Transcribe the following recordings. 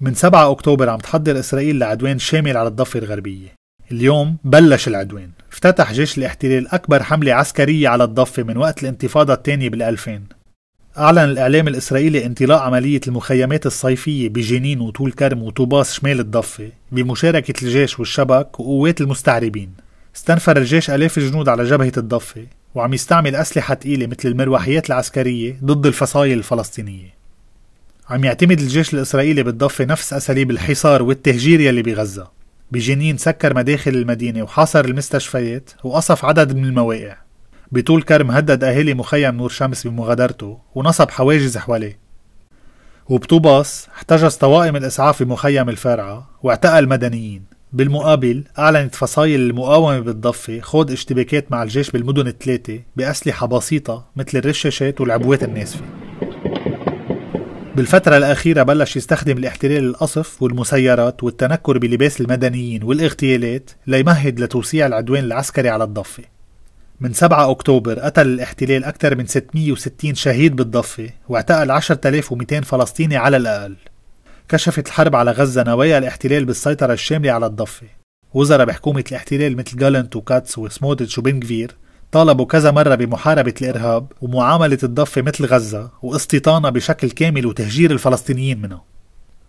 من 7 أكتوبر عم تحضر إسرائيل لعدوان شامل على الضفة الغربية اليوم بلش العدوان افتتح جيش الاحتلال أكبر حملة عسكرية على الضفة من وقت الانتفاضة الثانية بال2000 أعلن الإعلام الإسرائيلي انطلاق عملية المخيمات الصيفية بجنين وطول كرم وطوباس شمال الضفة بمشاركة الجيش والشبك وقوات المستعربين استنفر الجيش آلاف الجنود على جبهة الضفة وعم يستعمل أسلحة ثقيلة مثل المروحيات العسكرية ضد الفصائل الفلسطينية عم يعتمد الجيش الإسرائيلي بالضفة نفس أساليب الحصار والتهجير يلي بغزة بجنين سكر مداخل المدينة وحاصر المستشفيات وقصف عدد من المواقع بطول كرم هدد أهالي مخيم نور شمس بمغادرته ونصب حواجز حواليه وبطوباس احتجز طوائم الإسعاف بمخيم الفارعة واعتقل مدنيين بالمقابل أعلنت فصائل المقاومة بالضفة خوض اشتباكات مع الجيش بالمدن الثلاثة بأسلحة بسيطة مثل الرشاشات والعبوات الناسفة بالفترة الأخيرة بلش يستخدم الاحتلال القصف والمسيرات والتنكر بلباس المدنيين والاغتيالات ليمهد لتوسيع العدوان العسكري على الضفة من 7 أكتوبر قتل الاحتلال أكثر من 660 شهيد بالضفة واعتقل 10200 فلسطيني على الأقل كشفت الحرب على غزة نوايا الاحتلال بالسيطرة الشاملة على الضفة وزراء بحكومة الاحتلال مثل جالنت وكاتس وسموتش وبنكفير طالبوا كذا مرة بمحاربة الإرهاب ومعاملة الضفة مثل غزة واستيطانها بشكل كامل وتهجير الفلسطينيين منها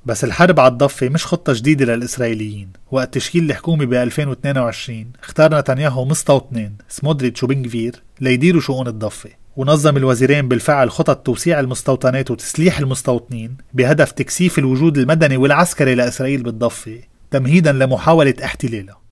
بس الحرب على الضفة مش خطة جديدة للإسرائيليين وقت تشكيل الحكومة ب 2022 اختار نتنياهو مستوطنين سمودريتش وبنغفير ليديروا شؤون الضفة ونظم الوزيرين بالفعل خطط توسيع المستوطنات وتسليح المستوطنين بهدف تكثيف الوجود المدني والعسكري لإسرائيل بالضفة تمهيدا لمحاولة احتلالها